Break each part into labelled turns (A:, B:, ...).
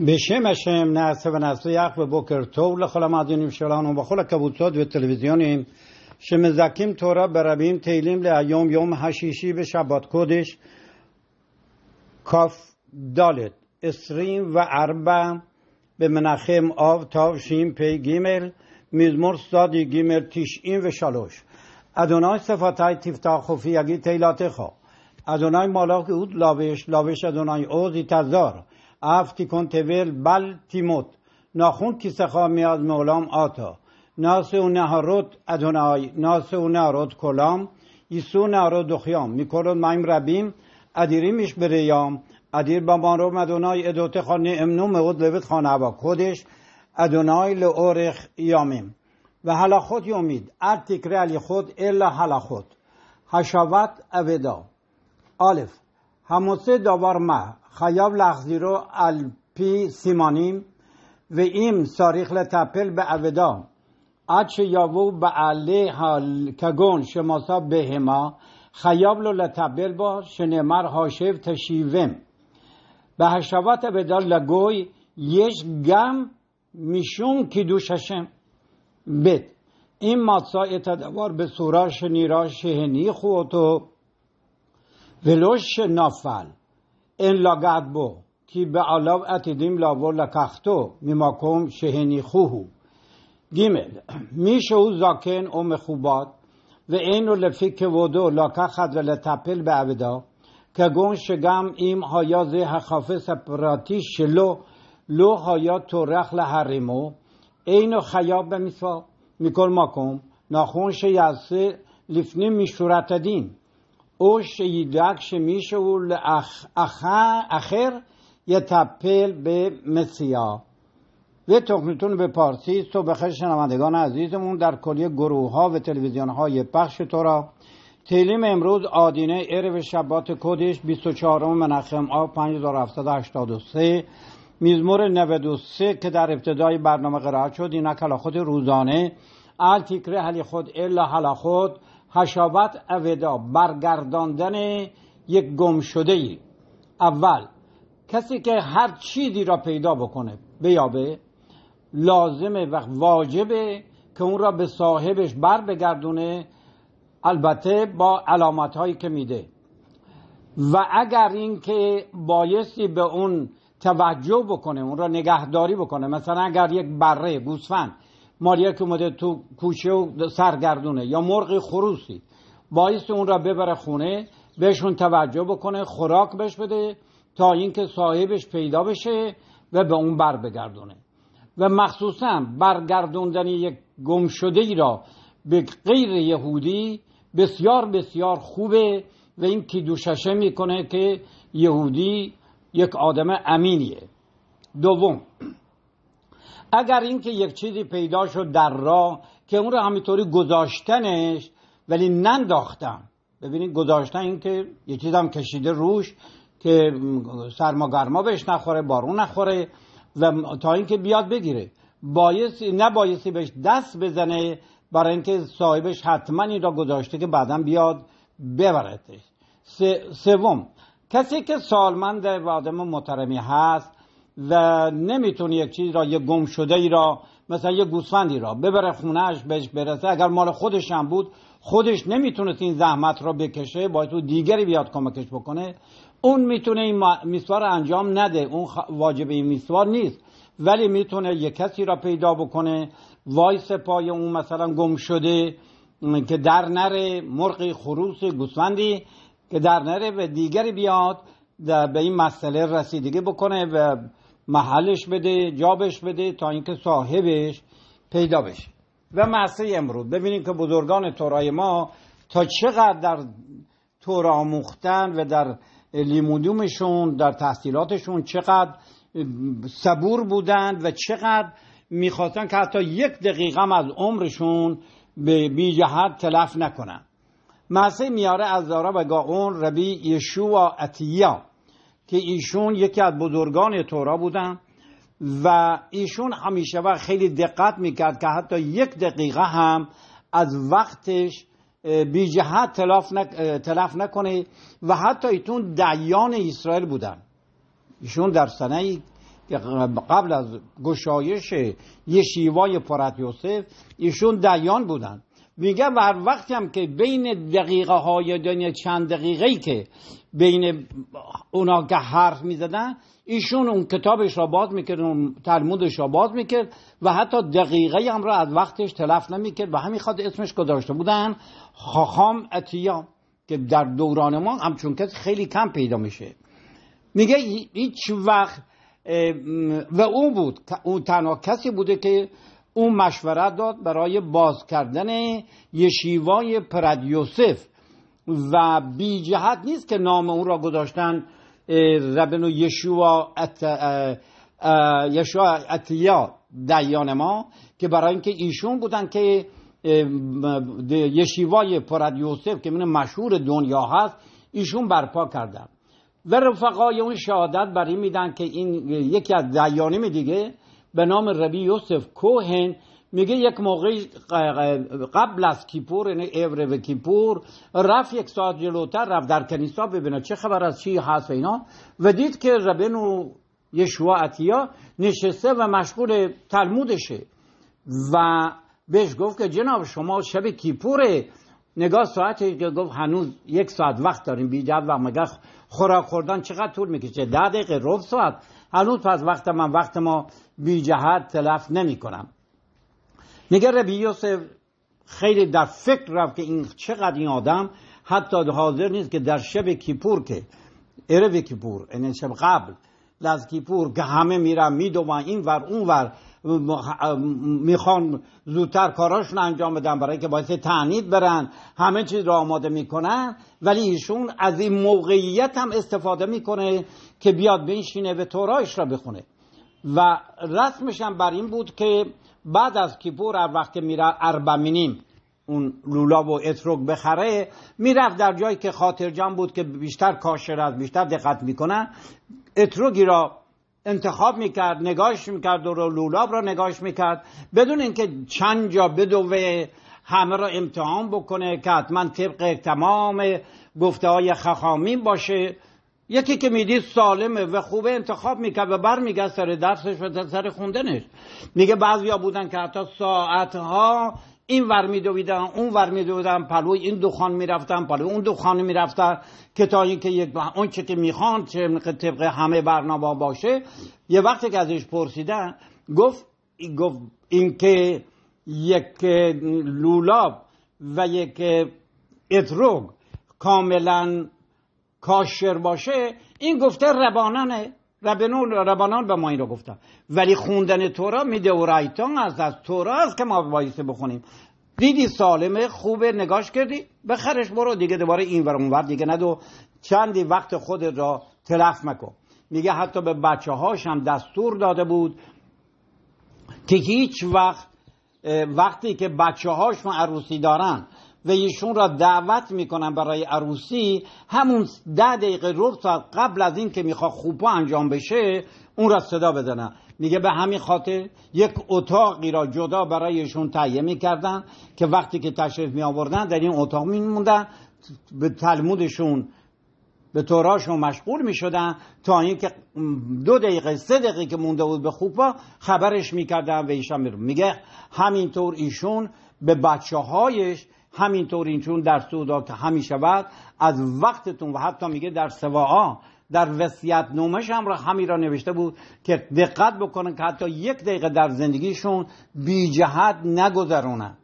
A: بشم شم نرسه و نرسه یخ و بکر تو لخلا مادینیم شلان و بخول و تلویزیونیم شم زکیم تورا برابیم تیلیم لعیوم یوم هشیشی به شبات کودش کاف دالت اسریم و عربا به منخم آو تاو شیم پی گیمل میزمور سادی گیمل تیش و شالوش ادونای صفاتای تیفتا خوفی اگی تیلاته خو ادونای مالاک اود لابش لابش ادونای اوزی تزار افتی کن بل تیموت ناخون سخامی میاد مولام آتا ناس و نهارود ادونای ناس و نهارود کلام ایسو نهارود دخیام میکرد مایم ربیم ادیریمش بریام ادیر بامان رو مدونای ادوته خانه امنو مود لبت خانه با کدش ادونای لعورخ یامیم و حالا خود یومید ار تکره خود الا حالا خود حشاوت اودا آلف هموسه دوبار ما خیاب لغزی رو الپی سیمانیم و ایم ساریخ لطپل به اودا اچ یاوو به علی حال کگون شماسا به هما خیاب لو لطپل با شنمر هاشف تشیویم به هشوات اودا لگوی یش گم میشون که بد بد این ماتسا اتدوار به سوراش نیراش شهنی خوتو ولوش نفل، این لا با، که به علاو اتیدیم لاور لکختو، مماکم شهنی خوهو. گیمل، میشه او زاکن او مخوبات، و اینو لفی ودو لاکخت و لتپل به که کگون شگم ایم هایا زی هخافه سپراتی شلو، لو هایا تورخ لها ریمو، اینو خیاب به مصفا، میکر ماکم، ناخون ش یاسه لفنی دین، או שידאג یه تپل به مسیا و تخمیتون به پارسی به شنوندگان عزیزمون در کلیه گروه ها و تلویزیون های پخش تو را تیلیم امروز آدینه ارو شبات کدش 24 منخم آ 5783 میزمور 93 که در ابتدای برنامه قرائت شد کلا خود روزانه التیکره حلی خود الا حلا خود حشابت اودا برگرداندن یک گم شده ای اول کسی که هر چیزی را پیدا بکنه بیابه لازمه و واجبه که اون را به صاحبش بر بگردونه البته با علامت هایی که میده و اگر اینکه بایستی به اون توجه بکنه اون را نگهداری بکنه مثلا اگر یک بره گوسفند که اومده تو کوچه و سرگردونه یا مرغ خروسی باعث اون را ببره خونه بهشون توجه بکنه خوراک بهش بده تا اینکه صاحبش پیدا بشه و به اون بر بگردونه و مخصوصا برگردوندن یک گم شده ای را به غیر یهودی بسیار بسیار خوبه و این که دوششه میکنه که یهودی یک آدم امینیه دوم اگر اینکه یک چیزی پیدا شد در راه که اون رو همینطوری گذاشتنش ولی ننداختم ببینید گذاشتن اینکه یه چیزم کشیده روش که سرما گرما بهش نخوره بارون نخوره و تا اینکه بیاد بگیره بایسی نبایسی بهش دست بزنه برای اینکه صاحبش حتما این را گذاشته که بعدا بیاد ببرتش سوم کسی که سالمند و آدم محترمی هست و نمیتونه یک چیز را یه گم شده ای را مثلا یه گوسفندی را ببره خونهش بهش برسه اگر مال خودش هم بود خودش نمیتونست این زحمت را بکشه باید تو دیگری بیاد کمکش بکنه اون میتونه این میسوار انجام نده اون واجب این میسوار نیست ولی میتونه یه کسی را پیدا بکنه وایس پای اون مثلا گم شده که در نره مرغ خروس گوسفندی که در نره و دیگری بیاد به این مسئله رسیدگی بکنه و محلش بده جابش بده تا اینکه صاحبش پیدا بشه و معصه امروز ببینیم که بزرگان تورای ما تا چقدر در تورامختن آموختن و در لیمودیومشون در تحصیلاتشون چقدر صبور بودند و چقدر میخواستن که حتی یک دقیقه از عمرشون به بی جهت تلف نکنن معصه میاره از دارا و گاغون ربی یشوع اتیا که ایشون یکی از بزرگان تورا بودن و ایشون همیشه و خیلی دقت میکرد که حتی یک دقیقه هم از وقتش بی جهت تلف, نکنه و حتی ایتون دیان اسرائیل بودن ایشون در سنه قبل از گشایش یه شیوای پرت یوسف ایشون دیان بودن میگه بر وقتی هم که بین دقیقه های دنیا چند دقیقه ای که بین اونا که حرف میزدن ایشون اون کتابش را باز میکرد اون تلمودش را باز میکرد و حتی دقیقه هم را از وقتش تلف نمیکرد و همین خاطر اسمش گذاشته بودن خاخام اتیا که در دوران ما همچون کسی خیلی کم پیدا میشه میگه هیچ وقت و او بود او تنها کسی بوده که او مشورت داد برای باز کردن یشیوای پرد یوسف و بی جهت نیست که نام او را گذاشتن ربنو یشوا ات یشوا اتیا دیان ما که برای اینکه ایشون بودن که یشیوای پرد یوسف که من مشهور دنیا هست ایشون برپا کردن و رفقای اون شهادت بر این میدن که این یکی از دیانیم دیگه به نام ربی یوسف کوهن میگه یک موقع قبل از کیپور یعنی اوره و کیپور رفت یک ساعت جلوتر رفت در کنیسا ببینه چه خبر از چی هست اینا و دید که ربنو یشوا اتیا نشسته و مشغول تلمودشه و بهش گفت که جناب شما شب کیپوره نگاه ساعت که گفت هنوز یک ساعت وقت داریم بی و مگر خوراک خوردن چقدر طول میکشه ده دقیقه رفت ساعت هنوز پس وقت من وقت ما بی جهت تلف نمی کنم نگه ربی یوسف خیلی در فکر رفت که این چقدر این آدم حتی حاضر نیست که در شب کیپور که عرب کیپور این یعنی شب قبل از کیپور که همه میرن میدوم این ور اون ور میخوان زودتر کاراشون انجام بدن برای که باعث تعنید برن همه چیز را آماده میکنن ولی ایشون از این موقعیت هم استفاده میکنه که بیاد بنشینه به تورایش را بخونه و رسمش هم بر این بود که بعد از کیپور هر وقت میره اربمینیم اون لولا و اتروک بخره میرفت در جایی که خاطرجم بود که بیشتر کاشر از بیشتر دقت میکنن اتروگی را انتخاب میکرد نگاش میکرد و لولاب را نگاش میکرد بدون اینکه چند جا بدوه همه را امتحان بکنه که حتما طبق تمام گفته های خخامین باشه یکی که میدید سالمه و خوبه انتخاب میکرد و برمیگشت سر درسش و سر خوندنش میگه بعضیا بودن که حتی ساعتها این ور دویدن، اون ور دویدن، پلوی این دخان رفتن، پلوی اون دخان میرفتن که تا اینکه یک اون چه که میخوان طبق همه برنامه باشه یه وقتی که ازش پرسیدن گفت گفت اینکه یک لولاب و یک اتروگ کاملا کاشر باشه این گفته ربانانه ربانان به ما این رو گفتن ولی خوندن تورا و رایتان از تورا است که ما بایسته بخونیم دیدی سالمه خوبه نگاش کردی بخرش برو دیگه دوباره این ور اونور دیگه ندو چندی وقت خود را تلف مکن میگه حتی به بچه هاش هم دستور داده بود که هیچ وقت وقتی که بچه هاشون عروسی دارن و ایشون را دعوت میکنن برای عروسی همون ده دقیقه رو ساعت قبل از این که میخواد خوبا انجام بشه اون را صدا بزنن میگه به همین خاطر یک اتاقی را جدا برایشون تهیه میکردن که وقتی که تشریف می آوردن در این اتاق میموندن به تلمودشون به توراشون مشغول می شدن تا اینکه دو دقیقه سه دقیقه که مونده بود به خوبا خبرش میکردن و ایشان میگه همینطور ایشون به بچه هایش همینطور این چون در سودا که همیشه شود از وقتتون و حتی میگه در سواعا در وصیت نومش هم را همی را نوشته بود که دقت بکنن که حتی یک دقیقه در زندگیشون بی جهت نگذرونن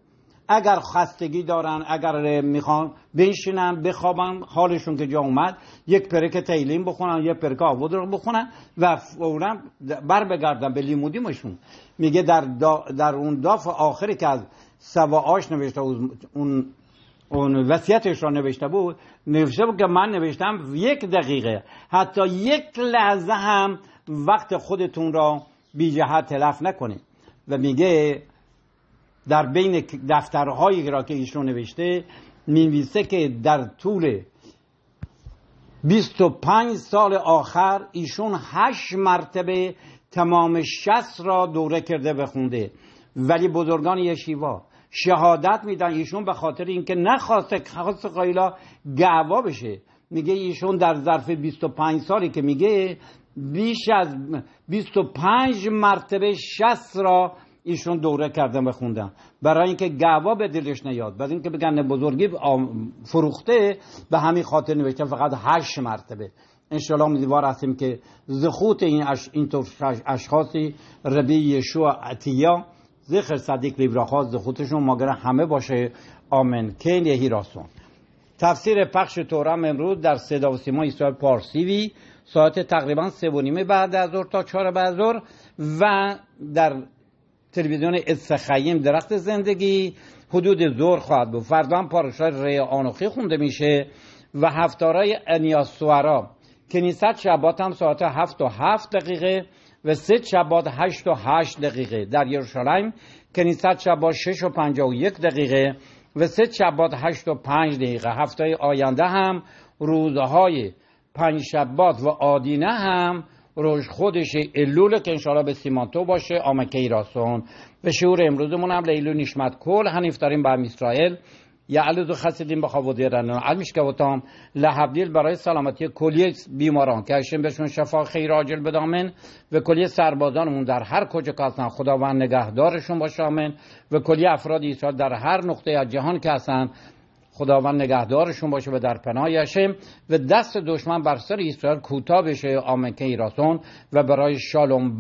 A: اگر خستگی دارن اگر میخوان بنشینن بخوابن حالشون که جا اومد یک پرک تیلین بخونن یک پرک آبود رو بخونن و فورا بر بگردن به لیمودیمشون میگه در, در اون داف آخری که از سواعاش نوشته اون اون وصیتش را نوشته بود نوشته بود که من نوشتم یک دقیقه حتی یک لحظه هم وقت خودتون را بی جهت تلف نکنید و میگه در بین دفترهایی را که ایشون نوشته مینویسه که در طول 25 سال آخر ایشون هشت مرتبه تمام شست را دوره کرده بخونده ولی بزرگان یشیوا شهادت میدن ایشون به خاطر اینکه نخواسته خاص قایلا گعوا بشه میگه ایشون در ظرف 25 سالی که میگه بیش از 25 مرتبه 60 را ایشون دوره کردن و خوندن برای اینکه گوا به دلش نیاد برای اینکه بگن بزرگی فروخته به همین خاطر نوشته فقط 8 مرتبه انشالله امیدوار هستیم که زخوت این اش... اینطور اشخاصی ربی یشوع عطیا زخر صدیق در خودشون ماگر همه باشه آمن کین یهی راستون تفسیر پخش تورم امروز در صدا و سیما ایسرائیل پارسیوی ساعت تقریبا سه و نیمه بعد از ظهر تا چهار بعد ظهر و در تلویزیون اسخیم درخت زندگی حدود ظهر خواهد بود فردا هم پارشای ری آنوخی خونده میشه و هفتارای انیاسوارا سوارا کنیست شبات هم ساعت هفت و هفت دقیقه و سه شبات هشت و هشت دقیقه در یروشلایم کنیست شبات شش و پنج و یک دقیقه و سه شبات هشت و پنج دقیقه هفته آینده هم روزهای پنج شبات و آدینه هم روش خودش ایلول که انشاءالله به سیمانتو باشه آمکه ایراسون و شعور امروزمون هم لیلو نشمت کل هنیف داریم به اسرائیل خسیدیم خسیدین و دیرن علمش که وتام لحبدیل برای سلامتی کلیه بیماران که هشم بهشون شفا خیر آجل بدامن و کلیه سربازانمون در هر کجا که خداوند نگهدارشون باشه و کلیه افراد ایسا در هر نقطه از جهان که هستن خداوند نگهدارشون باشه و در یشم و دست دشمن بر سر اسرائیل کوتاه بشه آمین که و برای شالوم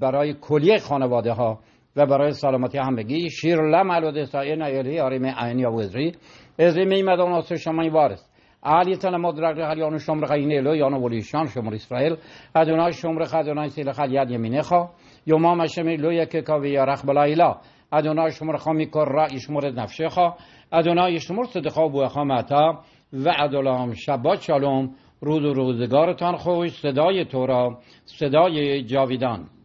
A: برای کلیه خانواده ها و برای سلامتی همگی شیر لم الوده سایه نایلی آریم عین یا وزری از می آسو شما این وارس علی تن مدرک یانو شمر خیلی یا یانو ولیشان شمر اسرائیل ادونای شمر خدونای سیل ید یمینه خوا یومام مشمی لو یک کاوی یا رخ بلایلا ادونای شمر خامی کر را شمر نفشه خا ادونای شمر صدقا بو متا و عدلام شبات شالوم روز و روزگارتان خوش صدای تو را صدای جاویدان